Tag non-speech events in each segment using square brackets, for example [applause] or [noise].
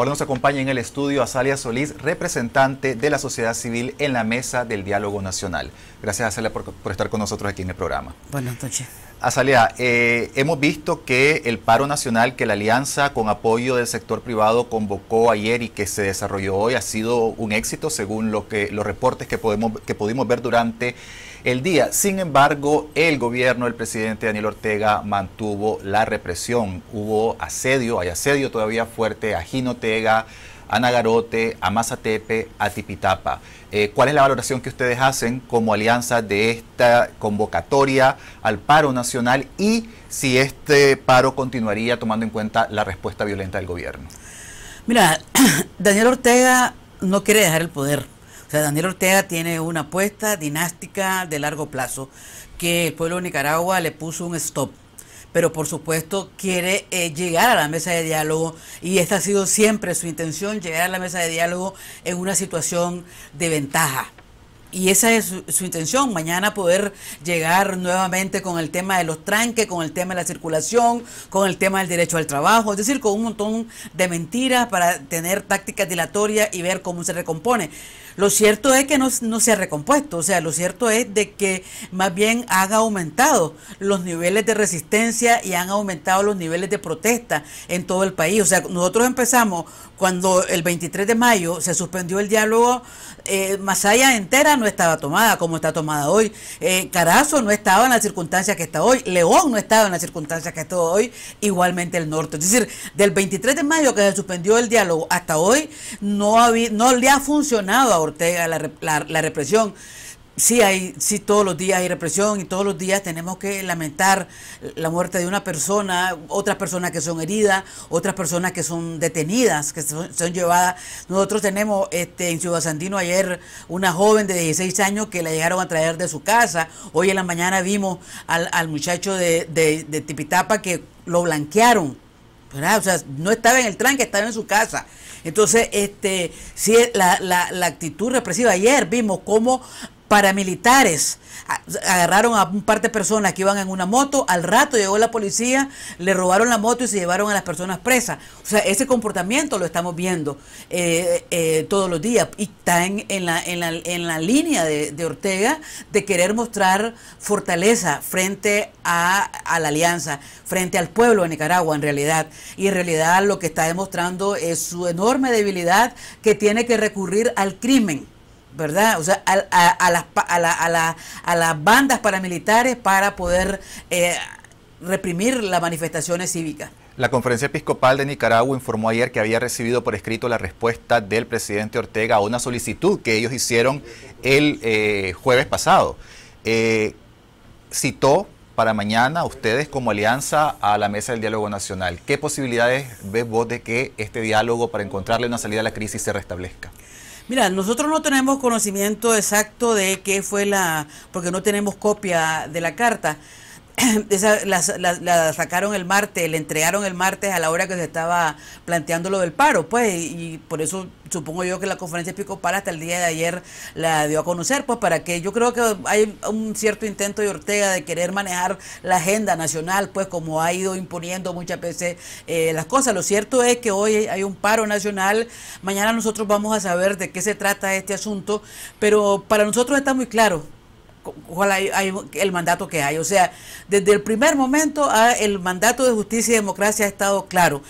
Ahora nos acompaña en el estudio Azalia Solís, representante de la sociedad civil en la Mesa del Diálogo Nacional. Gracias, Azalia, por, estar con nosotros aquí en el programa. Buenas noches. Azalia, eh, hemos visto que el paro nacional que la alianza con apoyo del sector privado convocó ayer y que se desarrolló hoy ha sido un éxito según los reportes que, podemos, que pudimos ver durante el día. Sin embargo, el gobierno del presidente Daniel Ortega mantuvo la represión. Hubo asedio, hay asedio todavía fuerte a Jinotega, a Nagarote, a Mazatepe, a Tipitapa. Eh, ¿Cuál es la valoración que ustedes hacen como alianza de esta convocatoria al paro nacional y si este paro continuaría tomando en cuenta la respuesta violenta del gobierno? Mira, [clears throat] Daniel Ortega no quiere dejar el poder o sea, Daniel Ortega tiene una apuesta dinástica de largo plazo que el pueblo de Nicaragua le puso un stop pero por supuesto quiere eh, llegar a la mesa de diálogo y esta ha sido siempre su intención, llegar a la mesa de diálogo en una situación de ventaja. Y esa es su, su, intención, mañana poder llegar nuevamente con el tema de los tranques, con el tema de la circulación, con el tema del derecho al trabajo, es decir, con un montón de mentiras para tener tácticas dilatorias y ver cómo se recompone. Lo cierto es que no, se ha recompuesto, o sea, lo cierto es de que más bien han aumentado los niveles de resistencia y han aumentado los niveles de protesta en todo el país. O sea, nosotros empezamos cuando el 23 de mayo se suspendió el diálogo, eh, Masaya entera no estaba tomada como está tomada hoy, eh, Carazo no estaba en las circunstancias que está hoy, León no estaba en las circunstancias que está hoy, igualmente el norte. Es decir, del 23 de mayo que se suspendió el diálogo hasta hoy, no, no le ha funcionado ahora la, represión sí hay, sí todos los días hay represión y todos los días tenemos que lamentar la muerte de una persona, otras personas que son heridas, otras personas que son detenidas, que son, llevadas. Nosotros tenemos este, en Ciudad Sandino ayer una joven de 16 años que la llegaron a traer de su casa. Hoy en la mañana vimos al, muchacho de, de Tipitapa que lo blanquearon Ah, o sea, no estaba en el tranque, estaba en su casa. Entonces, este, si la, la, la actitud represiva. Ayer vimos cómo paramilitares. Agarraron a un par de personas que iban en una moto, al rato llegó la policía, le robaron la moto y se llevaron a las personas presas. O sea, ese comportamiento lo estamos viendo eh, eh, todos los días y está en, la, en, la, en la, línea de, Ortega de querer mostrar fortaleza frente a, a la alianza, frente al pueblo de Nicaragua en realidad. Y en realidad lo que está demostrando es su enorme debilidad que tiene que recurrir al crimen ¿verdad? O sea, a, a, las, a, las bandas paramilitares para poder eh, reprimir las manifestaciones cívicas. La Conferencia Episcopal de Nicaragua informó ayer que había recibido por escrito la respuesta del presidente Ortega a una solicitud que ellos hicieron el eh, jueves pasado. Eh, citó para mañana a ustedes como alianza a la mesa del diálogo nacional. ¿Qué posibilidades ves vos de que este diálogo para encontrarle una salida a la crisis se restablezca? Mira, nosotros no tenemos conocimiento exacto de qué fue la, porque no tenemos copia de la carta. [clears throat] Esa, la, sacaron el martes, le entregaron el martes a la hora que se estaba planteando lo del paro, pues, y, por eso supongo yo que la conferencia Pico para hasta el día de ayer la dio a conocer, pues para que yo creo que hay un cierto intento de Ortega de querer manejar la agenda nacional, pues como ha ido imponiendo muchas veces eh, las cosas. Lo cierto es que hoy hay un paro nacional, mañana nosotros vamos a saber de qué se trata este asunto, pero para nosotros está muy claro, cuál hay, el mandato que hay. O sea, desde el primer momento ah, el mandato de justicia y democracia ha estado claro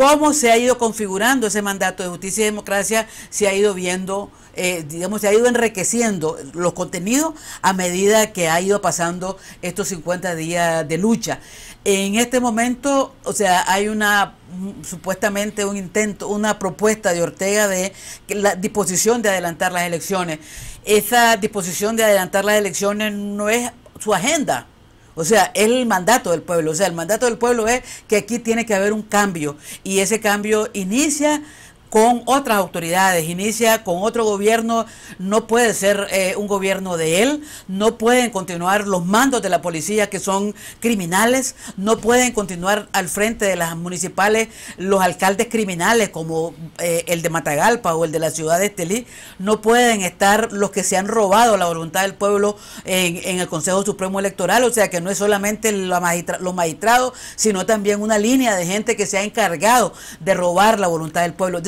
cómo se ha ido configurando ese mandato de justicia y democracia, se ha ido viendo, eh, digamos, se ha ido enriqueciendo los contenidos a medida que ha ido pasando estos 50 días de lucha. En este momento, o sea, hay una mm, supuestamente un intento, una propuesta de Ortega de la disposición de adelantar las elecciones. Esa disposición de adelantar las elecciones no es su agenda, o sea, es el mandato del pueblo. O sea, el mandato del pueblo es que aquí tiene que haber un cambio. Y ese cambio inicia con otras autoridades, inicia con otro gobierno, no puede ser eh, un gobierno de él, no pueden continuar los mandos de la policía que son criminales, no pueden continuar al frente de las municipales los alcaldes criminales como eh, el de Matagalpa o el de la ciudad de Estelí, no pueden estar los que se han robado la voluntad del pueblo en, el Consejo Supremo Electoral, o sea que no es solamente la magistra los magistrados, sino también una línea de gente que se ha encargado de robar la voluntad del pueblo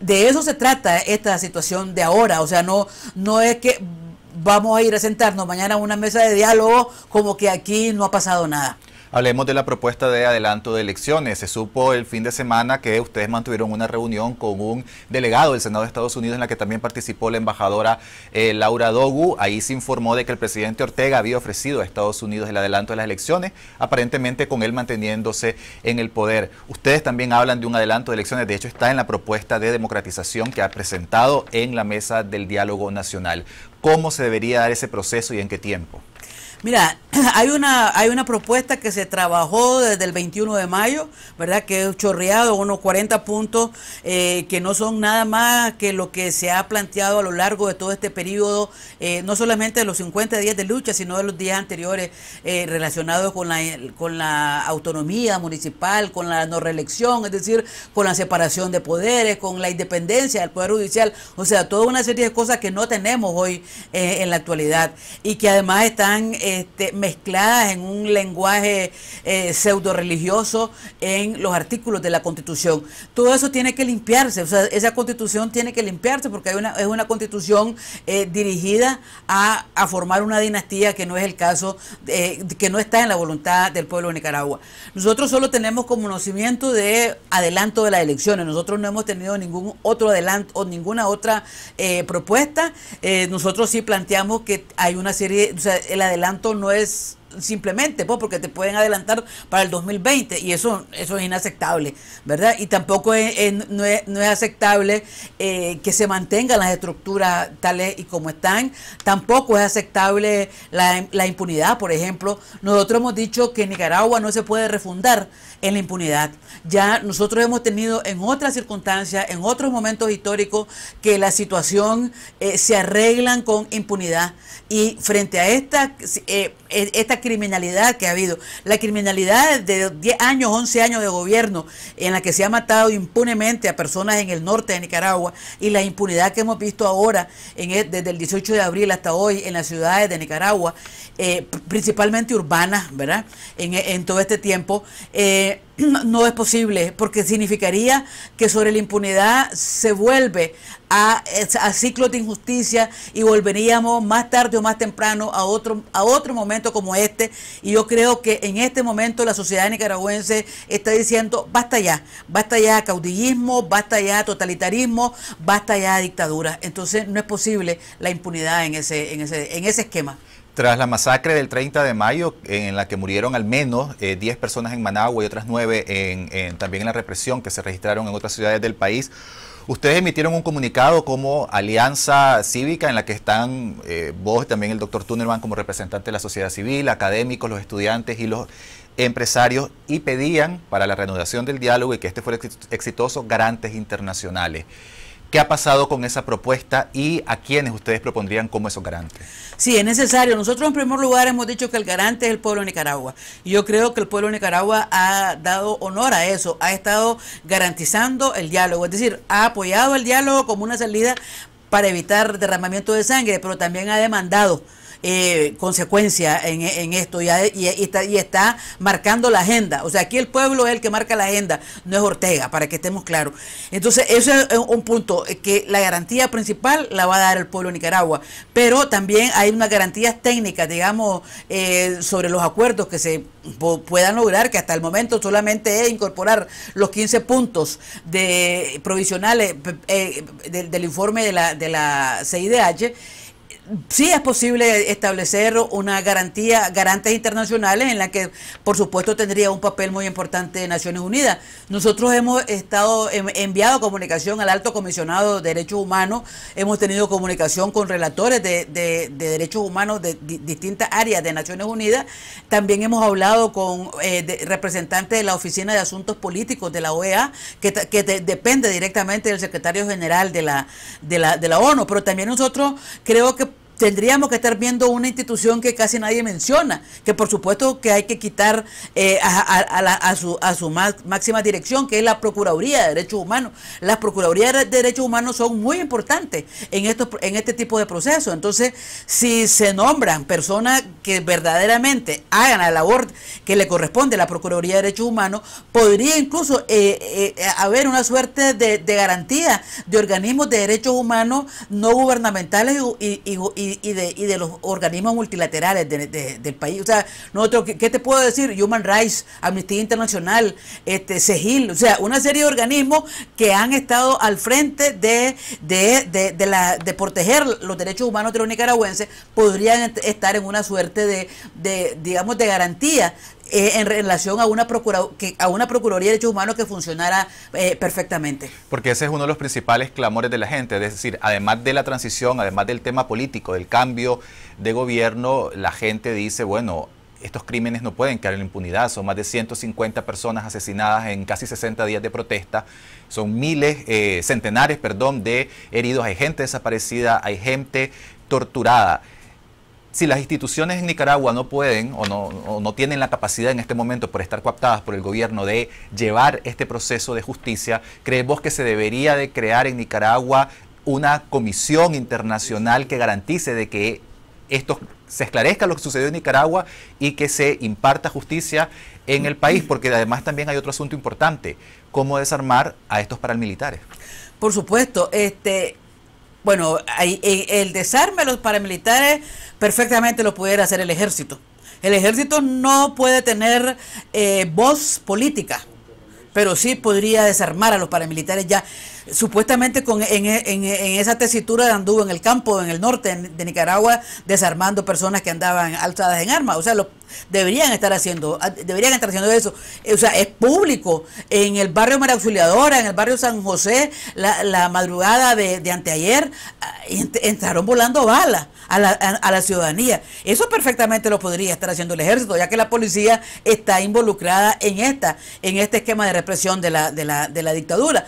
de eso se trata esta situación de ahora, o sea, no, no es que vamos a ir a sentarnos mañana a una mesa de diálogo como que aquí no ha pasado nada. Hablemos de la propuesta de adelanto de elecciones. Se supo el fin de semana que ustedes mantuvieron una reunión con un delegado del Senado de Estados Unidos en la que también participó la embajadora eh, Laura Dogu. Ahí se informó de que el presidente Ortega había ofrecido a Estados Unidos el adelanto de las elecciones, aparentemente con él manteniéndose en el poder. Ustedes también hablan de un adelanto de elecciones, de hecho está en la propuesta de democratización que ha presentado en la mesa del diálogo nacional. ¿Cómo se debería dar ese proceso y en qué tiempo? Mira, [laughs] hay una, hay una propuesta que se trabajó desde el 21 de mayo, ¿verdad? Que es chorreado, unos 40 puntos eh, que no son nada más que lo que se ha planteado a lo largo de todo este periodo, eh, no solamente de los 50 días de lucha, sino de los días anteriores eh, relacionados con la, con la autonomía municipal, con la no reelección, es decir, con la separación de poderes, con la independencia del Poder Judicial, o sea, toda una serie de cosas que no tenemos hoy en la actualidad y que además están... Este, mezcladas en un lenguaje eh, pseudo religioso en los artículos de la Constitución. Todo eso tiene que limpiarse, o sea, esa Constitución tiene que limpiarse porque hay una, es una Constitución eh, dirigida a, formar una dinastía que no es el caso, eh, que no está en la voluntad del pueblo de Nicaragua. Nosotros solo tenemos conocimiento de adelanto de las elecciones, nosotros no hemos tenido ningún otro adelanto o ninguna otra propuesta. nosotros sí planteamos que hay una serie, o sea, el adelanto no es simplemente, pues, porque te pueden adelantar para el 2020 y eso, eso es inaceptable, ¿verdad? Y tampoco es, no, es, aceptable eh, que se mantengan las estructuras tales y como están, tampoco es aceptable la, impunidad, por ejemplo. Nosotros hemos dicho que Nicaragua no se puede refundar en la impunidad. Ya nosotros hemos tenido en otras circunstancias, en otros momentos históricos, que la situación eh, se arreglan con impunidad. Y frente a esta... Eh, e-, esta criminalidad que ha habido, la criminalidad de 10 años, 11 años de gobierno en la que se ha matado impunemente a personas en el norte de Nicaragua y la impunidad que hemos visto ahora en e-, desde el 18 de abril hasta hoy en las ciudades de Nicaragua, eh, principalmente urbanas, ¿verdad? En, e-, en, todo este tiempo. Eh, [clears throat] no, es posible, porque significaría que sobre la impunidad se vuelve a, a ciclos de injusticia y volveríamos más tarde o más temprano a otro, a otro momento como este. Y yo creo que en este momento la sociedad nicaragüense está diciendo, basta ya, basta ya caudillismo, basta ya totalitarismo, basta ya dictadura. Entonces no es posible la impunidad en ese, en ese, en ese esquema. Tras la masacre del 30 de mayo, en la que murieron al menos 10 eh, personas en Managua y otras 9 en, también en la represión que se registraron en otras ciudades del país, ustedes emitieron un comunicado como alianza cívica en la que están eh, vos y también el doctor Tunerman como representante de la sociedad civil, académicos, los estudiantes y los empresarios y pedían para la reanudación del diálogo y que este fuera exitoso garantes internacionales. ¿Qué ha pasado con esa propuesta y a quiénes ustedes propondrían como esos garantes? Sí, es necesario. Nosotros en primer lugar hemos dicho que el garante es el pueblo de Nicaragua. Y yo creo que el pueblo de Nicaragua ha dado honor a eso, ha estado garantizando el diálogo, es decir, ha apoyado el diálogo como una salida para evitar derramamiento de sangre, pero también ha demandado eh, consecuencia en, esto y, y, está, marcando la agenda. O sea, aquí el pueblo es el que marca la agenda, no es Ortega, para que estemos claros. Entonces, eso es un punto, eh, que la garantía principal la va a dar el pueblo de Nicaragua, pero también hay unas garantías técnicas, digamos, eh, sobre los acuerdos que se puedan lograr, que hasta el momento solamente es incorporar los 15 puntos de provisionales del, del informe de la, de la CIDH sí es posible establecer una garantía, garantes internacionales en la que, por supuesto, tendría un papel muy importante Naciones Unidas. Nosotros hemos estado enviado comunicación al Alto Comisionado de Derechos Humanos, hemos tenido comunicación con relatores de, derechos humanos de, distintas áreas de Naciones Unidas, también hemos hablado con eh, representantes de la Oficina de Asuntos Políticos de la OEA, que, que depende directamente del secretario general de la, de la, de la ONU, pero también nosotros creo que tendríamos que estar viendo una institución que casi nadie menciona, que por supuesto que hay que quitar eh, a, su, máxima dirección, que es la Procuraduría de Derechos Humanos. Las Procuradurías de Derechos Humanos son muy importantes en, estos, en este tipo de procesos. Entonces, si se nombran personas que verdaderamente hagan la labor que le corresponde a la Procuraduría de Derechos Humanos, podría incluso eh, eh, haber una suerte de, garantía de organismos de derechos humanos no gubernamentales y y, de, y de los organismos multilaterales del país. O sea, nosotros, ¿qué, te puedo decir? Human Rights, Amnistía Internacional, este, CEGIL, o sea, una serie de organismos que han estado al frente de, de, de, la, de proteger los derechos humanos de los nicaragüenses, podrían estar en una suerte de, de digamos, de garantía eh, en relación a una, procura, a una Procuraduría de Derechos Humanos que funcionara eh, perfectamente. Porque ese es uno de los principales clamores de la gente, es decir, además de la transición, además del tema político, del cambio de gobierno, la gente dice, bueno, estos crímenes no pueden caer en impunidad. Son más de 150 personas asesinadas en casi 60 días de protesta. Son miles, eh, centenares, perdón, de heridos. Hay gente desaparecida, hay gente torturada si las instituciones en Nicaragua no pueden o no, tienen la capacidad en este momento por estar coaptadas por el gobierno de llevar este proceso de justicia, creemos que se debería de crear en Nicaragua una comisión internacional que garantice de que esto se esclarezca lo que sucedió en Nicaragua y que se imparta justicia en el país, porque además también hay otro asunto importante, cómo desarmar a estos paramilitares. Por supuesto, este bueno, eh, el desarme a los paramilitares perfectamente lo pudiera hacer el ejército. El ejército no puede tener eh, voz política, pero sí podría desarmar a los paramilitares ya supuestamente con, en, esa tesitura anduvo en el campo, en el norte de Nicaragua, desarmando personas que andaban alzadas en armas. O sea, Deberían estar haciendo, ah, deberían estar haciendo eso. Eh, o sea, es público. En el barrio María Auxiliadora, en el barrio San José, la, madrugada de, de, anteayer, ah, entraron volando balas a la, a la ciudadanía. Eso perfectamente lo podría estar haciendo el ejército, ya que la policía está involucrada en esta, en este esquema de represión de la, de la, de la dictadura.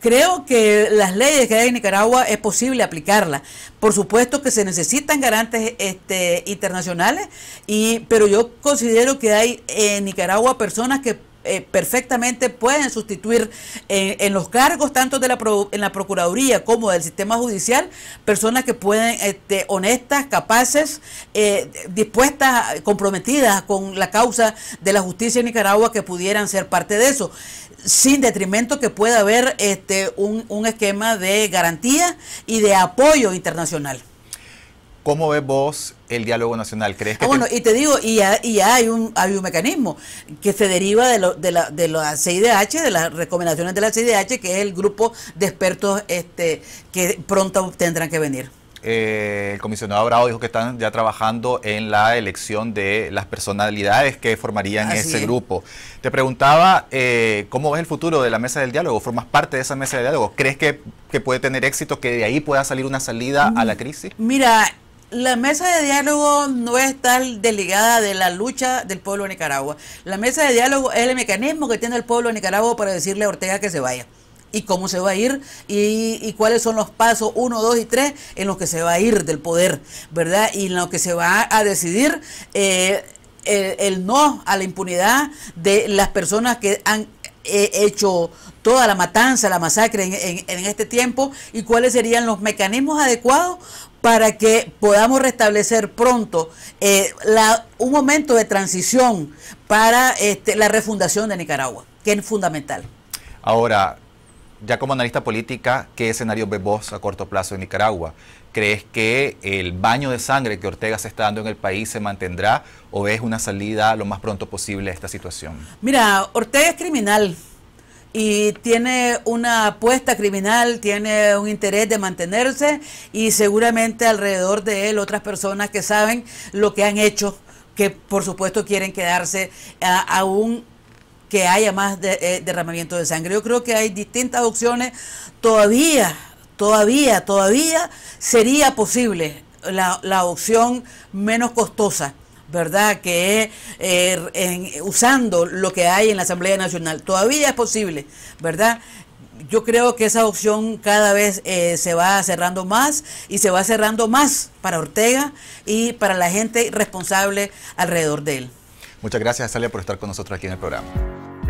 Creo que las leyes que hay en Nicaragua es posible aplicarlas. Por supuesto que se necesitan garantes este, internacionales, y, pero yo considero que hay en Nicaragua personas que eh, perfectamente pueden sustituir eh, en los cargos tanto de la en la procuraduría como del sistema judicial personas que pueden este, honestas capaces eh, dispuestas comprometidas con la causa de la justicia en Nicaragua que pudieran ser parte de eso sin detrimento que pueda haber este, un, un esquema de garantía y de apoyo internacional. ¿Cómo ves vos el diálogo nacional? ¿Crees que ah, bueno, y te digo, y ya, y hay, un, hay un mecanismo que se deriva de, lo, de, la, de la CIDH, de las recomendaciones de la CIDH, que es el grupo de expertos este, que pronto tendrán que venir. Eh, el comisionado Bravo dijo que están ya trabajando en la elección de las personalidades que formarían ese grupo. Te preguntaba, eh, ¿cómo ves el futuro de la mesa del diálogo? ¿Formas parte de esa mesa de diálogo? ¿Crees que, puede tener éxito, que de ahí pueda salir una salida a la crisis? Mira, la mesa de diálogo no es tan delegada de la lucha del pueblo de Nicaragua. La mesa de diálogo es el mecanismo que tiene el pueblo de Nicaragua para decirle a Ortega que se vaya y cómo se va a ir y, cuáles son los pasos 1, 2 y 3 en los que se va a ir del poder, ¿verdad? Y en los que se va a decidir eh, el, no a la impunidad de las personas que han eh, hecho toda la matanza, la masacre en, este tiempo y cuáles serían los mecanismos adecuados para que podamos restablecer pronto eh, un momento de transición para este, la refundación de Nicaragua, que es fundamental. Ahora, ya como analista política, ¿qué escenario ves vos a corto plazo en Nicaragua? ¿Crees que el baño de sangre que Ortega se está dando en el país se mantendrá o es una salida lo más pronto posible a esta situación? Mira, Ortega es criminal y tiene una apuesta criminal, tiene un interés de mantenerse y seguramente alrededor de él otras personas que saben lo que han hecho que por supuesto quieren quedarse aún que haya más eh, derramamiento de sangre. Yo creo que hay distintas opciones. Todavía, todavía, todavía sería posible la, opción menos costosa. ¿verdad? Que es eh, usando lo que hay en la Asamblea Nacional. Todavía es posible, ¿verdad? Yo creo que esa opción cada vez eh, se va cerrando más y se va cerrando más para Ortega y para la gente responsable alrededor de él. Muchas gracias, Salia, por estar con nosotros aquí en el programa.